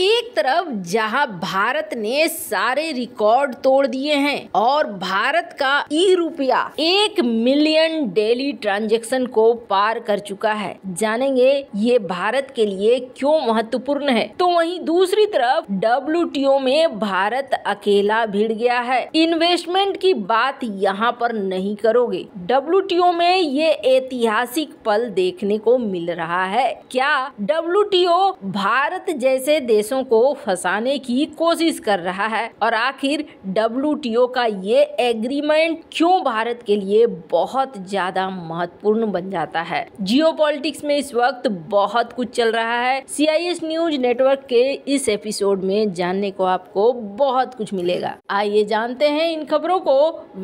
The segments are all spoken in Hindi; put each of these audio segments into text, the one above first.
एक तरफ जहां भारत ने सारे रिकॉर्ड तोड़ दिए हैं और भारत का ई रुपया एक मिलियन डेली ट्रांजैक्शन को पार कर चुका है जानेंगे ये भारत के लिए क्यों महत्वपूर्ण है तो वहीं दूसरी तरफ डब्ल्यू में भारत अकेला भिड़ गया है इन्वेस्टमेंट की बात यहाँ पर नहीं करोगे डब्ल्यू में ये ऐतिहासिक पल देखने को मिल रहा है क्या डब्ल्यू भारत जैसे देश देशों को फंसाने की कोशिश कर रहा है और आखिर डब्ल्यू का ये एग्रीमेंट क्यों भारत के लिए बहुत ज्यादा महत्वपूर्ण बन जाता है जियो में इस वक्त बहुत कुछ चल रहा है सी न्यूज नेटवर्क के इस एपिसोड में जानने को आपको बहुत कुछ मिलेगा आइए जानते हैं इन खबरों को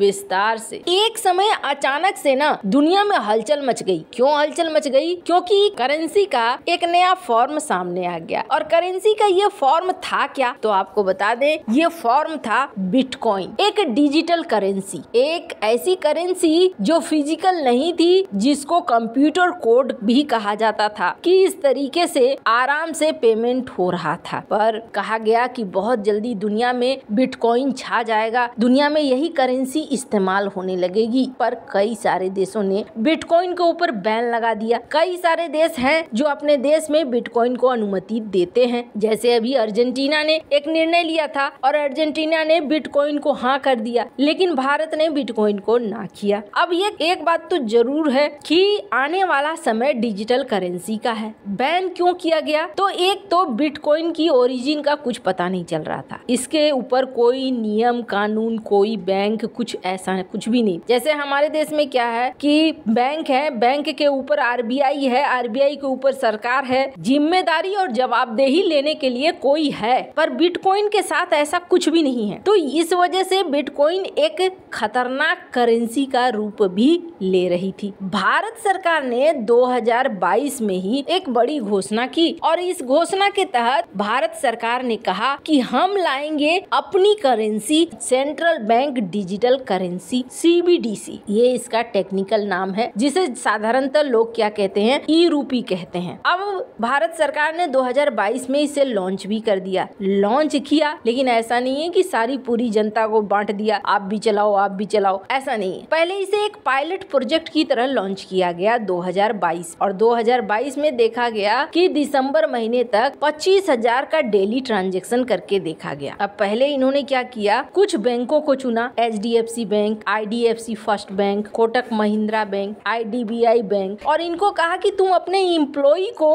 विस्तार से एक समय अचानक से ना दुनिया में हलचल मच गई क्यों हलचल मच गई क्योंकि करेंसी का एक नया फॉर्म सामने आ गया और करेंसी का ये फॉर्म था क्या तो आपको बता दें ये फॉर्म था बिटकॉइन एक डिजिटल करेंसी एक ऐसी करेंसी जो फिजिकल नहीं थी जिसको कंप्यूटर कोड भी कहा जाता था कि इस तरीके से आराम से पेमेंट हो रहा था पर कहा गया कि बहुत जल्दी दुनिया में बिटकॉइन छा जाएगा दुनिया में यही करेंसी इस्तेमाल होने लगेगी पर कई सारे देशों ने बिटकॉइन के ऊपर बैन लगा दिया कई सारे देश हैं जो अपने देश में बिटकॉइन को अनुमति देते हैं जैसे जैसे अभी अर्जेंटीना ने एक निर्णय लिया था और अर्जेंटीना ने बिटकॉइन को हाँ कर दिया लेकिन भारत ने बिटकॉइन को ना किया अब ये एक बात तो जरूर है कि आने वाला समय डिजिटल करेंसी का है बैन क्यों किया गया तो एक तो बिटकॉइन की ओरिजिन का कुछ पता नहीं चल रहा था इसके ऊपर कोई नियम कानून कोई बैंक कुछ ऐसा है कुछ भी नहीं जैसे हमारे देश में क्या है कि बैंक है बैंक के ऊपर आरबीआई है आरबीआई के ऊपर सरकार है जिम्मेदारी और जवाबदेही लेने के लिए कोई है पर बिटकॉइन के साथ ऐसा कुछ भी नहीं है तो इस वजह से बिटकॉइन एक खतरनाक करेंसी का रूप भी ले रही थी भारत सरकार ने 2022 में ही एक बड़ी घोषणा की और इस घोषणा के तहत भारत सरकार ने कहा कि हम लाएंगे अपनी currency central bank digital currency CBDC ये इसका टेक्निकल नाम है जिसे साधारणतः लोग क्या कहते हैं ई रूपी कहते हैं अब भारत सरकार ने 2022 में इसे लॉन्च भी कर दिया लॉन्च किया लेकिन ऐसा नहीं है कि सारी पूरी जनता को बांट दिया आप भी चलाओ आप भी चलाओ ऐसा नहीं है पहले इसे एक पायलट प्रोजेक्ट की तरह लॉन्च किया गया 2022 और 2022 में देखा गया कि दिसंबर महीने तक पच्चीस हजार का डेली ट्रांजेक्शन करके देखा गया अब पहले इन्होंने क्या किया कुछ बैंकों को चुना H bank I first bank Kotak Mahindra bank I bank और इनको कहा की तुम अपने इम्प्लॉय को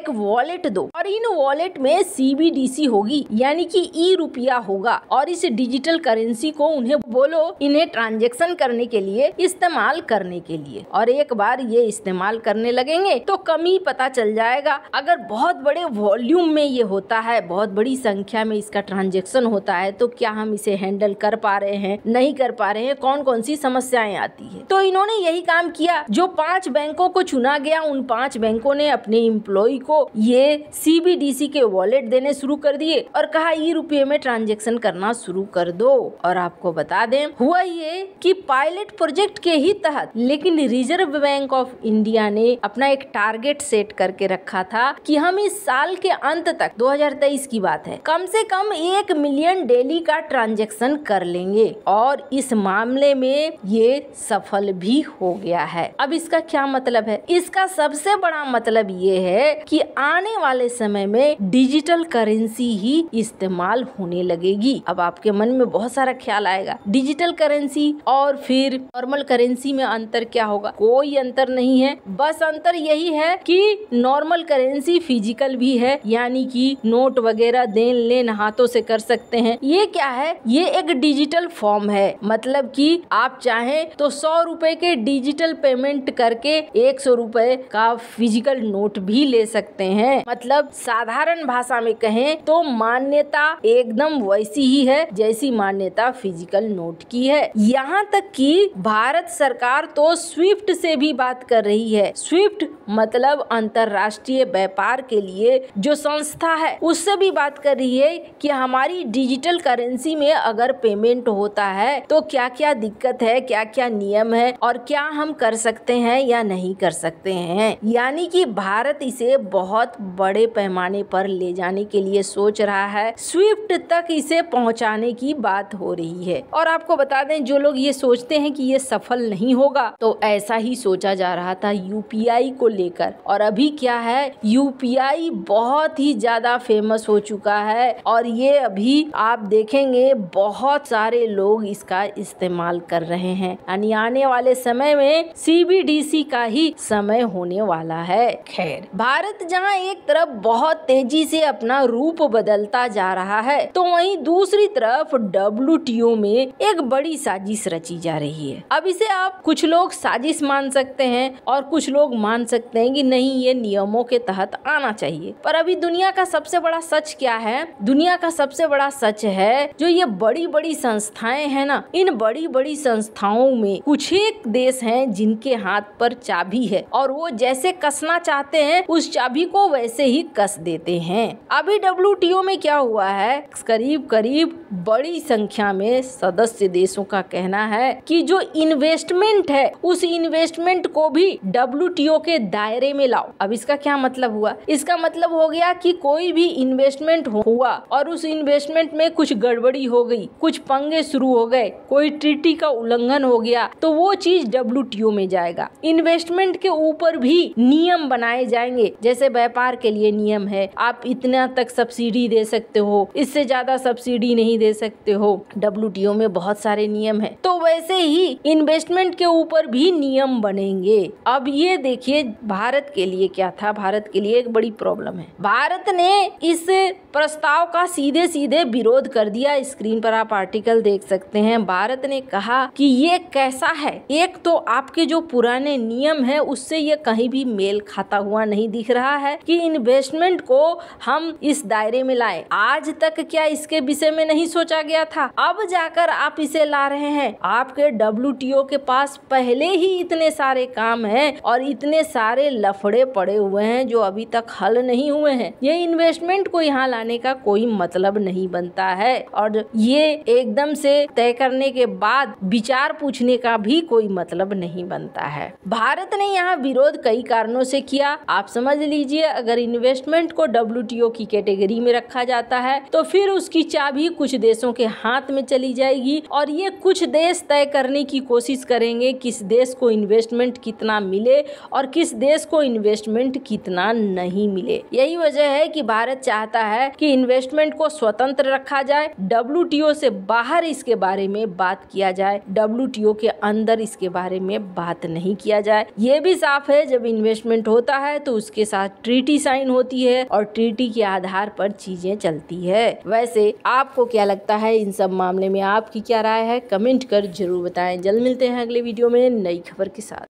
एक वॉलेट दो और इन वॉलेट में सीबीडीसी होगी यानी कि ई रुपया होगा और इस डिजिटल करेंसी को उन्हें बोलो इन्हें ट्रांजेक्शन करने के लिए इस्तेमाल करने के लिए और एक बार ये इस्तेमाल करने लगेंगे तो कमी पता चल जाएगा अगर बहुत बड़े वॉल्यूम में ये होता है बहुत बड़ी संख्या में इसका ट्रांजेक्शन होता है तो क्या हम इसे हैंडल कर पा रहे हैं नहीं कर पा रहे हैं कौन कौन सी समस्याएं आती है तो इन्होंने यही काम किया जो पांच बैंकों को चुना गया उन पांच बैंकों ने अपने इम्प्लॉय को ये सीबीडीसी के वॉलेट वॉलेट देने शुरू कर दिए और कहा ई रुपये में ट्रांजेक्शन करना शुरू कर दो और आपको बता दें हुआ ये कि पायलट प्रोजेक्ट के ही तहत लेकिन रिजर्व बैंक ऑफ इंडिया ने अपना एक टारगेट सेट करके रखा था कि हम इस साल के अंत तक 2023 की बात है कम से कम एक मिलियन डेली का ट्रांजेक्शन कर लेंगे और इस मामले में ये सफल भी हो गया है अब इसका क्या मतलब है इसका सबसे बड़ा मतलब ये है कि आने वाले समय में डिजिटल डिजिटल करेंसी ही इस्तेमाल होने लगेगी अब आपके मन में बहुत सारा ख्याल आएगा डिजिटल करेंसी और फिर नॉर्मल करेंसी में अंतर क्या होगा कोई अंतर नहीं है बस अंतर यही है कि नॉर्मल करेंसी फिजिकल भी है यानी कि नोट वगैरह देन लेन हाथों से कर सकते हैं ये क्या है ये एक डिजिटल फॉर्म है मतलब कि आप चाहें तो सौ रुपए के डिजिटल पेमेंट करके एक सौ रुपए का फिजिकल नोट भी ले सकते हैं मतलब साधारण भाषा भाषा में कहें तो मान्यता एकदम वैसी ही है जैसी मान्यता फिजिकल नोट की है यहाँ तक कि भारत सरकार तो स्विफ्ट से भी बात कर रही है स्विफ्ट मतलब अंतरराष्ट्रीय व्यापार के लिए जो संस्था है उससे भी बात कर रही है कि हमारी डिजिटल करेंसी में अगर पेमेंट होता है तो क्या क्या दिक्कत है क्या क्या नियम है और क्या हम कर सकते हैं या नहीं कर सकते हैं यानी कि भारत इसे बहुत बड़े पैमाने पर ले जाने के लिए सोच रहा है स्विफ्ट तक इसे पहुंचाने की बात हो रही है और आपको बता दें जो लोग ये सोचते हैं कि ये सफल नहीं होगा तो ऐसा ही सोचा जा रहा था यूपीआई को लेकर और अभी क्या है यूपीआई बहुत ही ज्यादा फेमस हो चुका है और ये अभी आप देखेंगे बहुत सारे लोग इसका इस्तेमाल कर रहे हैं यानी आने वाले समय में सीबीडीसी का ही समय होने वाला है खैर भारत जहाँ एक तरफ बहुत तेजी से अपना रूप बदलता जा रहा है तो वहीं दूसरी तरफ डब्ल्यू में एक बड़ी साजिश रची जा रही है अब इसे आप कुछ लोग साजिश मान सकते हैं और कुछ लोग मान सकते हैं कि नहीं ये नियमों के तहत आना चाहिए पर अभी दुनिया का सबसे बड़ा सच क्या है दुनिया का सबसे बड़ा सच है जो ये बड़ी बड़ी संस्थाएं हैं ना इन बड़ी बड़ी संस्थाओं में कुछ एक देश हैं जिनके हाथ पर चाबी है और वो जैसे कसना चाहते हैं उस चाबी को वैसे ही कस देते हैं हैं अभी डब्ल्यू में क्या हुआ है करीब करीब बड़ी संख्या में सदस्य देशों का कहना है कि जो इन्वेस्टमेंट है उस इन्वेस्टमेंट को भी डब्ल्यू के दायरे में लाओ अब इसका क्या मतलब हुआ इसका मतलब हो गया कि कोई भी इन्वेस्टमेंट हुआ और उस इन्वेस्टमेंट में कुछ गड़बड़ी हो गई कुछ पंगे शुरू हो गए कोई ट्रिटी का उल्लंघन हो गया तो वो चीज डब्ल्यू में जाएगा इन्वेस्टमेंट के ऊपर भी नियम बनाए जाएंगे जैसे व्यापार के लिए नियम है आप इतना तक सब्सिडी दे सकते हो इससे ज्यादा सब्सिडी नहीं दे सकते हो डब्ल्यू में बहुत सारे नियम है तो वैसे ही इन्वेस्टमेंट के ऊपर भी नियम बनेंगे अब ये देखिए भारत के लिए क्या था भारत के लिए एक बड़ी प्रॉब्लम है भारत ने इस प्रस्ताव का सीधे सीधे विरोध कर दिया स्क्रीन पर आप आर्टिकल देख सकते हैं भारत ने कहा कि ये कैसा है एक तो आपके जो पुराने नियम है उससे ये कहीं भी मेल खाता हुआ नहीं दिख रहा है कि इन्वेस्टमेंट को हम हम इस दायरे में लाए आज तक क्या इसके विषय में नहीं सोचा गया था अब जाकर आप इसे ला रहे हैं आपके डब्लू के पास पहले ही इतने सारे काम है और इतने सारे लफड़े पड़े हुए हैं जो अभी तक हल नहीं हुए हैं ये इन्वेस्टमेंट को यहाँ लाने का कोई मतलब नहीं बनता है और ये एकदम से तय करने के बाद विचार पूछने का भी कोई मतलब नहीं बनता है भारत ने यहाँ विरोध कई कारणों से किया आप समझ लीजिए अगर इन्वेस्टमेंट को डब्लू द्रव्यों की कैटेगरी में रखा जाता है तो फिर उसकी चाबी कुछ देशों के हाथ में चली जाएगी और ये कुछ देश तय करने की कोशिश करेंगे किस देश को इन्वेस्टमेंट कितना मिले और किस देश को इन्वेस्टमेंट कितना नहीं मिले यही वजह है कि भारत चाहता है कि इन्वेस्टमेंट को स्वतंत्र रखा जाए डब्ल्यू से बाहर इसके बारे में बात किया जाए डब्ल्यू के अंदर इसके बारे में बात नहीं किया जाए ये भी साफ है जब इन्वेस्टमेंट होता है तो उसके साथ ट्रीटी साइन होती है और ट्रीटी के आधार पर चीजें चलती है वैसे आपको क्या लगता है इन सब मामले में आपकी क्या राय है कमेंट कर जरूर बताएं जल्द मिलते हैं अगले वीडियो में नई खबर के साथ